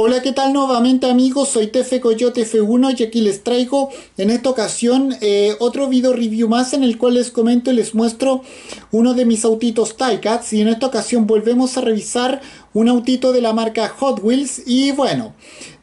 Hola, ¿qué tal nuevamente amigos? Soy TF Coyote F1 y aquí les traigo en esta ocasión eh, otro video review más en el cual les comento y les muestro uno de mis autitos Ticats y en esta ocasión volvemos a revisar un autito de la marca Hot Wheels y bueno,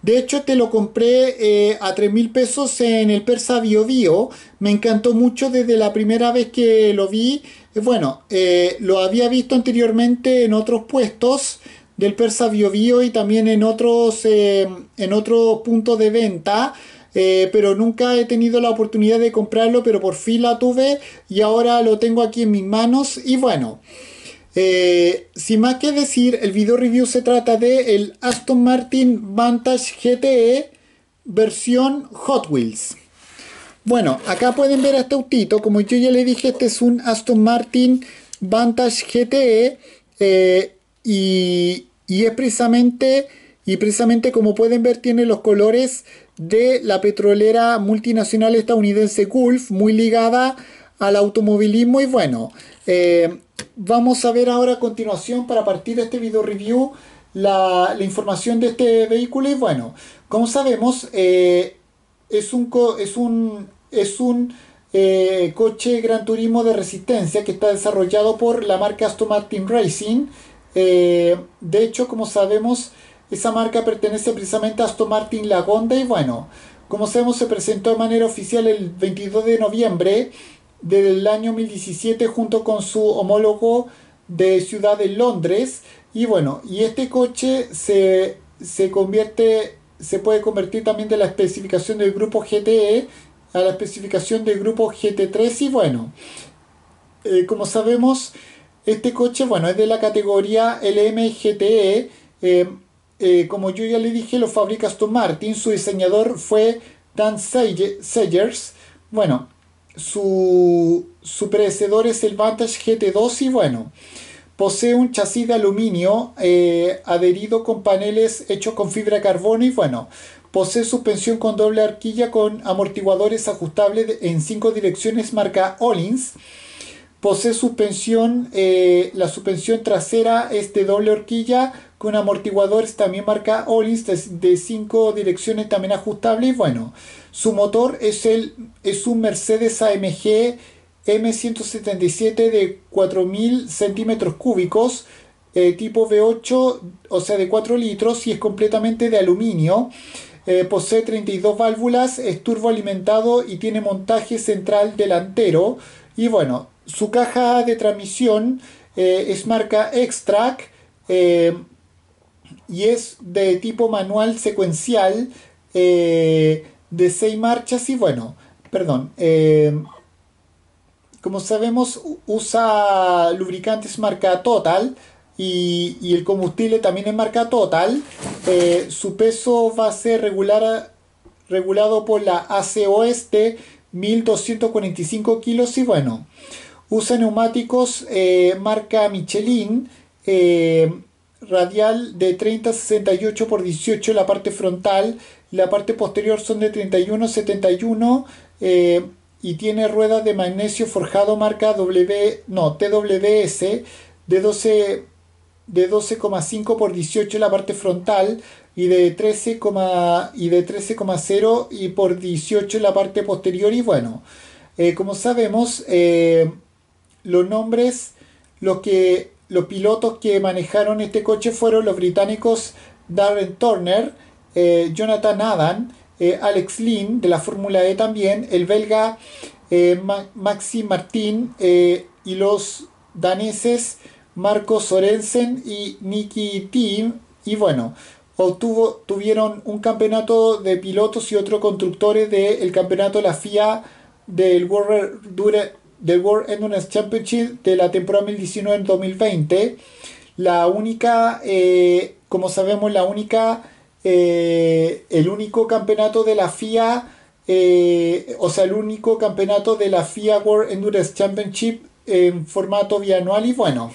de hecho te lo compré eh, a 3 mil pesos en el Persa Bio Bio, me encantó mucho desde la primera vez que lo vi, bueno, eh, lo había visto anteriormente en otros puestos del Persa Bio y también en otros, eh, en otros puntos de venta. Eh, pero nunca he tenido la oportunidad de comprarlo, pero por fin la tuve y ahora lo tengo aquí en mis manos. Y bueno, eh, sin más que decir, el video review se trata de el Aston Martin Vantage GTE versión Hot Wheels. Bueno, acá pueden ver este autito, como yo ya le dije, este es un Aston Martin Vantage GTE y, es precisamente, y precisamente como pueden ver tiene los colores de la petrolera multinacional estadounidense Gulf, muy ligada al automovilismo y bueno, eh, vamos a ver ahora a continuación para partir de este video review la, información de este vehículo y bueno, como sabemos eh, es un, es un, es eh, un coche Gran Turismo de resistencia que está desarrollado por la marca Aston Martin Racing eh, de hecho, como sabemos, esa marca pertenece precisamente a Aston Martin Lagonda y bueno, como sabemos se presentó de manera oficial el 22 de noviembre del año 2017 junto con su homólogo de Ciudad de Londres y bueno, y este coche se, convierte, se puede convertir también de la especificación del grupo GTE a la especificación del grupo GT3 y bueno, eh, como sabemos, este coche, bueno, es de la categoría LMGTE, eh, eh, como yo ya le dije, lo fabrica Aston Martin. Su diseñador fue Dan Sayers. Bueno, su, su es el Vantage GT2 y bueno, posee un chasis de aluminio eh, adherido con paneles hechos con fibra de carbono y bueno, posee suspensión con doble arquilla con amortiguadores ajustables en cinco direcciones marca Ollins. Posee suspensión, eh, la suspensión trasera es de doble horquilla con amortiguadores también marca Ollins de, 5 direcciones también ajustables. bueno, su motor es, el, es un Mercedes AMG M177 de 4000 centímetros cúbicos, eh, tipo V8, o sea de 4 litros, y es completamente de aluminio. Eh, posee 32 válvulas, es turboalimentado y tiene montaje central delantero. Y bueno, su caja de transmisión eh, es marca Extract eh, y es de tipo manual secuencial eh, de 6 marchas y bueno, perdón, como sabemos usa lubricantes marca Total y, el combustible también es marca Total. su peso va a ser regular, regulado por la ACOST, 1245 kilos y bueno. Usa neumáticos eh, marca Michelin, eh, radial de 30-68 por 18 la parte frontal, la parte posterior son de 31-71 eh, y tiene ruedas de magnesio forjado marca W, no, TWS de 12 de 12,5 por 18 en la parte frontal y de 13, y de 13,0 y por 18 en la parte posterior y bueno, como sabemos los nombres, los, que, los pilotos que manejaron este coche fueron los británicos Darren Turner, eh, Jonathan Adam, eh, Alex Lynn de la Fórmula E también, el belga eh, Maxi Martín y los daneses Marco Sorensen y Nicky Team. Y bueno, obtuvo, tuvieron un campeonato de pilotos y otros constructores del campeonato de la FIA del World del World Endurance Championship de la temporada 2019-2020. La única, eh, como sabemos, la única, eh, el único campeonato de la FIA, eh, o sea, el único campeonato de la FIA World Endurance Championship en formato bianual y bueno.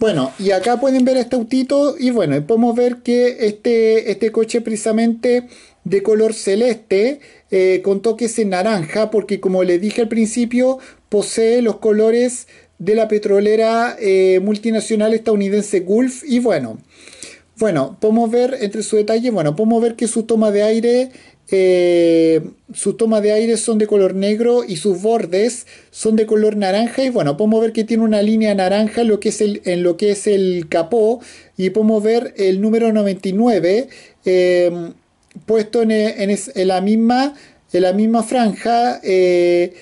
Bueno, y acá pueden ver este autito y bueno, podemos ver que este, este coche precisamente de color celeste eh, con toques en naranja porque como les dije al principio posee los colores de la petrolera eh, multinacional estadounidense Gulf y bueno bueno podemos ver entre su detalle bueno podemos ver que su toma de aire eh, su toma de aire son de color negro y sus bordes son de color naranja y bueno podemos ver que tiene una línea naranja lo que es el, en lo que es el capó y podemos ver el número 99 puesto en, la, misma, en la misma franja eh,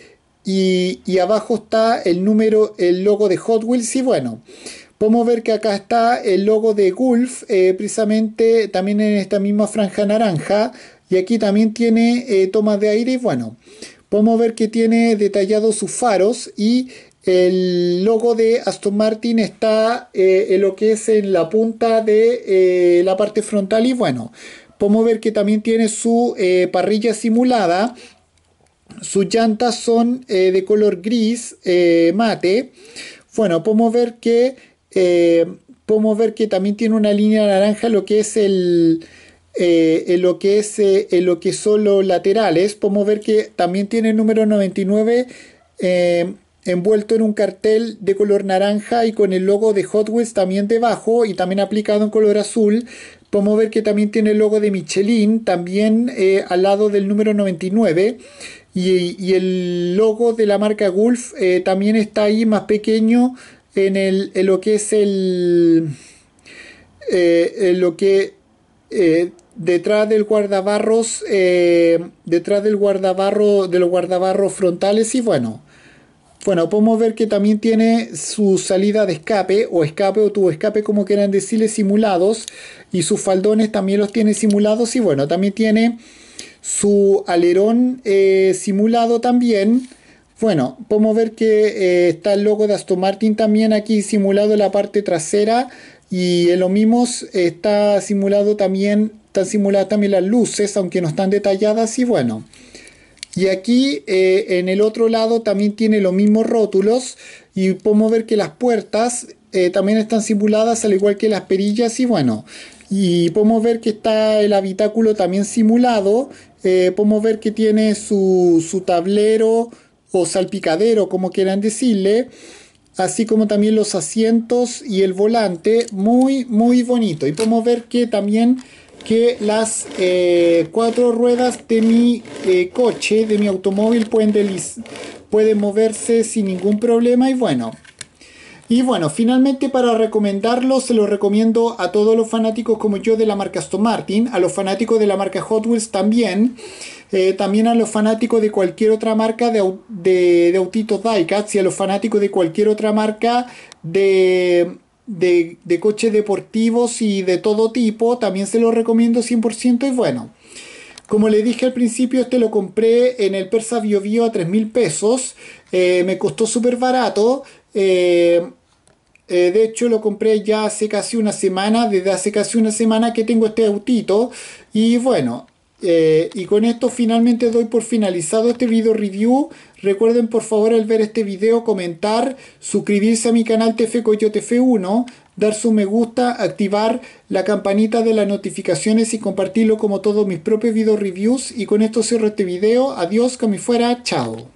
y, abajo está el número, el logo de Hot Wheels y bueno. Podemos ver que acá está el logo de Gulf, eh, precisamente también en esta misma franja naranja. Y aquí también tiene eh, tomas de aire y bueno, podemos ver que tiene detallados sus faros y el logo de Aston Martin está en lo que es en la punta de la parte frontal y bueno, podemos ver que también tiene su eh, parrilla simulada. Sus llantas son eh, de color gris eh, mate. Bueno, podemos ver que ver que también tiene una línea naranja lo que es el en lo que es en lo que son los laterales. Podemos ver que también tiene el número 99 envuelto en un cartel de color naranja y con el logo de Hot Wheels también debajo y también aplicado en color azul podemos ver que también tiene el logo de Michelin, también eh, al lado del número 99. Y, el logo de la marca Gulf eh, también está ahí más pequeño en, el, lo que es el... Eh, en lo que... detrás del guardabarros detrás del guardabarro de los guardabarros frontales y bueno bueno, podemos ver que también tiene su salida de escape o escape o tubo escape, como quieran decirle, simulados. Y sus faldones también los tiene simulados. Y bueno, también tiene su alerón eh, simulado también. Bueno, podemos ver que eh, está el logo de Aston Martin también aquí simulado en la parte trasera. Y en lo mismo está simulado también, están simuladas también las luces, aunque no están detalladas. Y bueno. Y aquí eh, en el otro lado también tiene los mismos rótulos y podemos ver que las puertas eh, también están simuladas al igual que las perillas y bueno. Y podemos ver que está el habitáculo también simulado. Eh, podemos ver que tiene su, su tablero o salpicadero, como quieran decirle así como también los asientos y el volante, muy muy bonito. Y podemos ver que también que las eh, cuatro ruedas de mi eh, coche, de mi automóvil, pueden, moverse sin ningún problema y bueno. Y bueno, finalmente para recomendarlo, se lo recomiendo a todos los fanáticos como yo de la marca Aston Martin, a los fanáticos de la marca Hot Wheels también, eh, también a los fanáticos de cualquier otra marca de, de, de autitos diecast y a los fanáticos de cualquier otra marca de de, coches deportivos y de todo tipo, también se lo recomiendo 100%, y bueno. Como le dije al principio, este lo compré en el Persa Bio, a 3.000 mil pesos. Eh, me costó súper barato. Eh, eh, de hecho, lo compré ya hace casi una semana. Desde hace casi una semana que tengo este autito. Y bueno, eh, y con esto finalmente doy por finalizado este video review. Recuerden por favor al ver este video comentar, suscribirse a mi canal TF Coyote tf 1 dar su me gusta, activar la campanita de las notificaciones y compartirlo como todos mis propios video reviews. Y con esto cierro este video. Adiós, que fuera. Chao.